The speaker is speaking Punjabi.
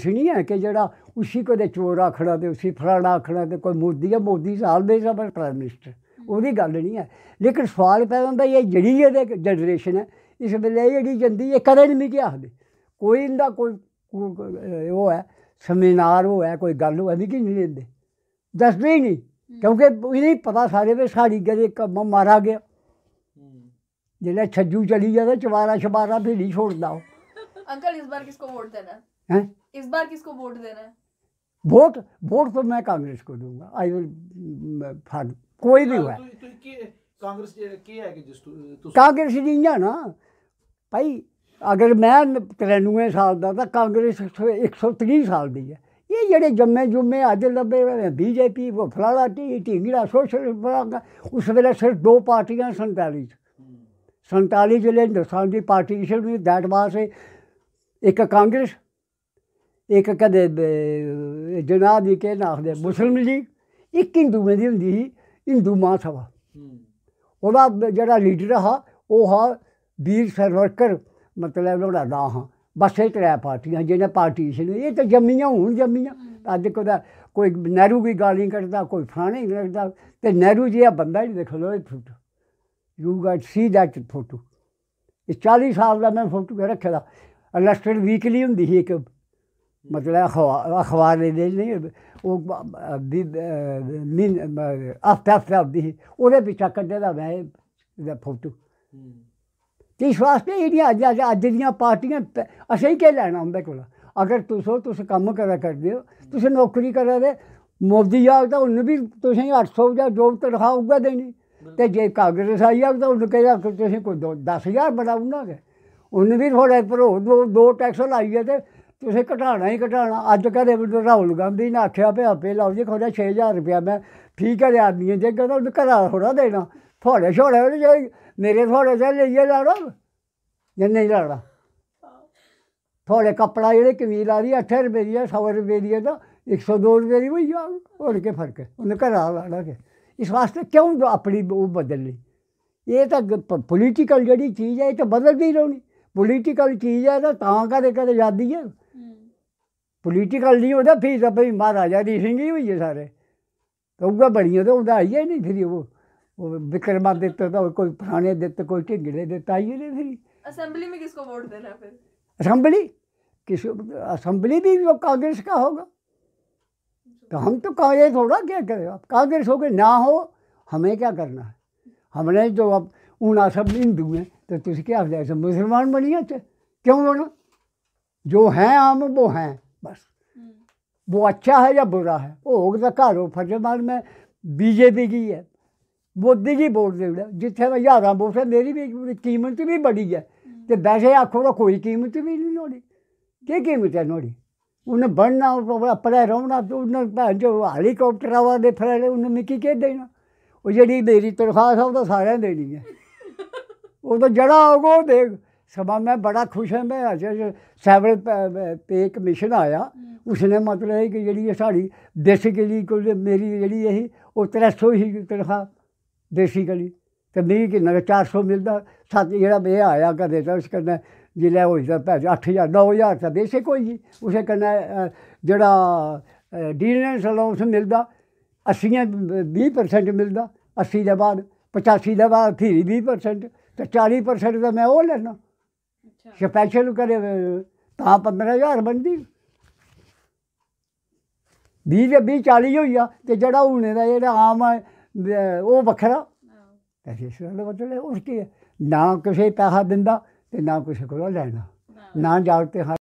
नहीं ਹੈ ਕਿ ਜਿਹੜਾ ਉਸੇ को ਚੋਰ ਆਖੜਾ ਤੇ ਉਸੇ फलाना ਆਖੜਾ ਤੇ ਕੋਈ ਮੋਦੀ ਆ ਮੋਦੀ ਸਾਲ ਦੇ सब ਪ੍ਰਾਈਮ ਮਿਨਿਸਟਰ ਉਹਦੀ ਗੱਲ ਨਹੀਂ ਹੈ ਲੇਕਿਨ ਸਵਾਲ ਪੈਦਾ ਹੁੰਦਾ ਇਹ ਜਿਹੜੀ ਇਹਦੇ ਜਨਰੇਸ਼ਨ ਹੈ ਇਸ ਵੇਲੇ ਜਿਹੜੀ ਜੰਦੀ ਇਹ ਕਦੇ ਨਹੀਂ ਕਿਹਾ ਹਲੇ ਕੋਈ ਇਹਦਾ ਕੋਈ ਉਹ ਹੈ ਸੈਮੀਨਾਰ ਉਹ ਹੈ ਕੋਈ ਗੱਲ ਨਹੀਂ ਕਿ ਨਹੀਂ ਦਿੰਦੇ ਦੱਸਦੇ ਨਹੀਂ ਕਿਉਂਕਿ ਇਹ ਨਹੀਂ ਪਤਾ ਸਾਰੇ ਵੀ ਸਾਡੀ ਗਦੇ ਕੰਮ ਮਾਰਾ ਗਿਆ ਜਿਹੜਾ ਛੱਜੂ ਚਲੀ ਜਾਂਦਾ ਚਵਾਰਾ ਛਵਾਰਾ ਭੇੜੀ ਛੋੜਦਾ ਅੰਕਲ ਇਸ ਵਾਰ ਕਿਸ ਕੋ ਵੋਟ ਦੇਣਾ हैं इस बार किसको वोट देना है वोट वोट तो मैं कांग्रेस को दूंगा आई विल कोई भी हाँ, हुआ तो, तो कांग्रेस कांग्रेस जियां ना भाई अगर मैं त्रेनुए साल का तो कांग्रेस एक सौ त्रीह साल की है ये जड़े जम्मे जुम्मे अज लगे बीजेपी वो फलाना टी ढींगड़ा सोशल फलाना उस वेले सिर्फ दो पार्टियां संताली हम्म। संताली जिले हिंदुस्तान की पार्टी दैट वास एक कांग्रेस ਇੱਕ ਕਦੇ ਜਨਾਹ ਦੀ ਕੇ ਨਾ ਆਖਦੇ ਮੁਸਲਮ ਜੀ ਇੱਕ ਹਿੰਦੂਆਂ ਦੀ ਹੁੰਦੀ ਸੀ ਹਿੰਦੂ ਮਾਂ ਸਭਾ ਉਹਦਾ ਜਿਹੜਾ ਲੀਡਰ ਹਾ ਉਹ ਹਾ ਵੀਰ ਸਰਵਰਕਰ ਮਤਲਬ ਉਹਦਾ ਨਾਂ ਹਾ ਬਸ ਇਹ ਤਰ੍ਹਾਂ ਪਾਰਟੀਆਂ ਜਿਹਨੇ ਪਾਰਟੀਸ਼ਨ ਇਹ ਤਾਂ ਜੰਮੀਆਂ ਹੁਣ ਜੰਮੀਆਂ ਅੱਜ ਕੋਦਾ ਕੋਈ ਨਹਿਰੂ ਵੀ ਗਾਲੀ ਕੱਢਦਾ ਕੋਈ ਫਲਾਣੇ ਕੱਢਦਾ ਤੇ ਨਹਿਰੂ ਜੀ ਆ ਬੰਦਾ ਹੀ ਦੇਖ ਲੋ ਇਹ photo you got see that photo ਇਹ 40 ਸਾਲ ਦਾ ਮੈਂ ਫੋਟੋ ਰੱਖਿਆ ਅਲਸਟਰ ਵੀਕਲੀ ਹੁੰਦੀ ਸੀ ਇੱਕ ਮਤਲਬ ਅਖਬਾਰ ਅਖਬਾਰ ਲੈਦੇ ਨਹੀਂ ਉਹ ਮਿੰ ਆਫਟਰ ਆਫਟਰ ਦੀ ਉਹਦੇ ਵਿੱਚ ਕੱਢੇ ਦਾ ਮੈਂ ਦਾ ਫੋਟੋ ਤੇ ਸਵਾਸਤੇ ਇਹਦੀ ਅੱਜ ਅੱਜ ਅੱਜ ਦੀਆਂ ਪਾਰਟੀਆਂ ਅਸੀਂ ਹੀ ਕੇ ਲੈਣਾ ਹੁੰਦਾ ਕੋਲ ਅਗਰ ਤੁਸੋ ਤੁਸੀਂ ਕੰਮ ਕਰਾ ਕਰਦੇ ਹੋ ਤੁਸੀਂ ਨੌਕਰੀ ਕਰਿਆ ਦੇ ਮੋਦੀ ਆਉ ਤਾਂ ਉਹਨੂੰ ਵੀ ਤੁਸੀਂ 800 ਜਾਂ ਜੋ ਤਨਖਾਹ ਉਗਾ ਦੇਣੀ ਤੇ ਜੇ ਕਾਗਰਸ ਆਈ ਆ ਤਾਂ ਉਹਨੂੰ ਕਹਿਆ ਕਿ ਤੁਸੀਂ ਕੋਈ 10000 ਬਣਾਉਣਾ ਕਿ ਉਹਨੂੰ ਵੀ ਥੋੜਾ ਪਰ ਉਹ ਦੋ ਟੈਕਸ ਲਾਈਏ ਤੇ ਤੁਸੀਂ ਘਟਾਣਾ ਹੀ ਘਟਾਣਾ ਅੱਜ ਕਦੇ ਰਾਹੁਲ ਗਾਂਧੀ ਨੇ ਆਖਿਆ ਵੀ ਆਪੇ ਲਓ ਜੀ ਖੋਦਾ 6000 ਰੁਪਇਆ ਮੈਂ ਠੀਕ ਹੈ ਆਦਮੀ ਜੇ ਕਹਿੰਦਾ ਉਹਨੂੰ ਘਰਾ ਥੋੜਾ ਦੇਣਾ ਥੋੜੇ ਛੋੜੇ ਉਹਨੇ ਜੇ ਮੇਰੇ ਥੋੜੇ ਜੇ ਲਈਏ ਲੜੋ ਜੇ ਨਹੀਂ ਲੜਨਾ ਥੋੜੇ ਕੱਪੜਾ ਜਿਹੜੇ ਕਮੀਲ ਆ ਰਹੀ 8 ਰੁਪਏ ਦੀ 100 ਰੁਪਏ ਦੀ ਤਾਂ 102 ਰੁਪਏ ਦੀ ਹੋਈ ਆ ਹੋਰ ਕੀ ਫਰਕ ਹੈ ਉਹਨੇ ਘਰਾ ਲੜਾ ਕੇ ਇਸ ਵਾਸਤੇ ਕਿਉਂ ਆਪਣੀ ਉਹ ਬਦਲ ਲਈ ਇਹ ਤਾਂ ਪੋਲੀਟੀਕਲ ਜਿਹੜੀ ਚੀਜ਼ ਹੈ ਇਹ ਤਾਂ ਬਦਲਦੀ ਰਹਣੀ ਪੋਲੀਟੀਕਲ ਚੀਜ਼ ਹੈ ਤਾਂ ਤਾਂ ਕਦੇ ਕਦੇ ਜਾਂਦੀ ਹੈ पोलिटिकल नहीं होता फिर तो भाई महाराजा ऋषि सिंह ही गे सारे ते तो उ'ऐ बनी गे ते हून नहीं फिर वो निं फिरी ओह् विक्रमादित्य दित कोई फलानेदित्य कोई आई गै असेंबली में किसको वोट देना फिर असेंबली किस असेंबली भी वो कांग्रेस का होगा तो हम तो कांग्रेस थोड़ा क्या करें अब कांग्रेस हो गए ना हो हमें क्या करना है हमने जो अब हूँ अस हिंदू हैं तो तुम क्या मुसलमान बनी तो क्यों बनो जो हैं हम वो हैं ਬਸ बस वो ਹੈ है या बुरा है वो होगा घरों फतेहबाद ਮੈਂ ਬੀਜੇਪੀ ਕੀ ਹੈ ਮੋਦੀ ਜੀ ਵੋਟ ਦੇਣਾ ਜਿੱਥੇ ਮੈਂ ਹਜ਼ਾਰਾਂ ਵੋਟਾਂ ਮੇਰੀ ਵੀ ਕੀਮਤ ਵੀ ਬੜੀ ਹੈ ਤੇ ਵੈਸੇ ਆਖੋ ਤਾਂ ਕੋਈ ਕੀਮਤ ਵੀ ਨਹੀਂ ਲੋੜੀ ਕੀ ਕੀਮਤ ਹੈ ਲੋੜੀ ਉਹਨੇ ਬਣਨਾ ਆਪਣੇ ਰਹਿਣਾ ਤੇ ਭੈਣ ਜੋ ਹੈਲੀਕਾਪਟਰ ਆਵਾ ਦੇ ਫਰੇ ਉਹਨੇ ਮਿੱਕੀ ਕੇ ਦੇਣਾ ਉਹ ਜਿਹੜੀ ਮੇਰੀ ਤਨਖਾਹ ਸਭ ਤਾਂ ਸਾਰਿਆਂ ਦੇਣੀ ਹੈ ਉਹ ਤਾਂ ਜੜਾ ਹੋਗੋ ਦੇਖ ਸਭਾ ਮੈਂ ਬੜਾ ਖੁਸ਼ ਹਾਂ ਮੈਂ ਅੱਜ ਸੈਵਲ ਪੇ ਕਮਿਸ਼ਨ ਆਇਆ ਉਸਨੇ ਮਤਲਬ ਹੈ ਕਿ ਜਿਹੜੀ ਇਹ ਸਾਡੀ ਬੇਸਿਕਲੀ ਕੋਈ ਮੇਰੀ ਜਿਹੜੀ ਇਹ ਉਹ 300 ਹੀ ਤਨਖਾਹ ਬੇਸਿਕਲੀ ਤੇ ਮੇਰੀ ਕਿ ਨਾ 400 ਮਿਲਦਾ ਸੱਤ ਜਿਹੜਾ ਬੇ ਆਇਆ ਕਦੇ ਤਾਂ ਉਸ ਕਰਨਾ ਜਿਲੇ ਹੋ ਜਾਂਦਾ ਪੈ 8000 9000 ਤਾਂ ਬੇਸਿਕ ਹੋਈ ਉਸੇ ਕਰਨਾ ਜਿਹੜਾ ਡੀਲੈਂਸ ਅਲਾਉਂਸ ਮਿਲਦਾ 80 20% ਮਿਲਦਾ 80 ਦੇ ਬਾਅਦ 85 ਦੇ ਬਾਅਦ ਫਿਰ 20% ਤੇ 40% ਦਾ ਮੈਂ ਉਹ ਲੈਣਾ ਸਪੈਸ਼ਲ ਕਰੇ ਤਾਂ 15000 ਬਣਦੀ 20 ਦੇ 20 40 ਹੋਈ ਆ ਤੇ ਜਿਹੜਾ ਹੁਣੇ ਦਾ ਜਿਹੜਾ ਆਮ ਉਹ ਵੱਖਰਾ ਐਸੇ ਸਿਰ ਬਦਲੇ ਉਸ ਕੀ ਨਾ ਕਿਸੇ ਪੈਸਾ ਦਿੰਦਾ ਤੇ ਨਾ ਕੁਛ ਕੋਲ ਲੈਣਾ ਨਾ ਜਾਗ ਤੇ